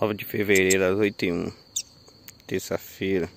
9 de fevereiro às 8h01, terça-feira.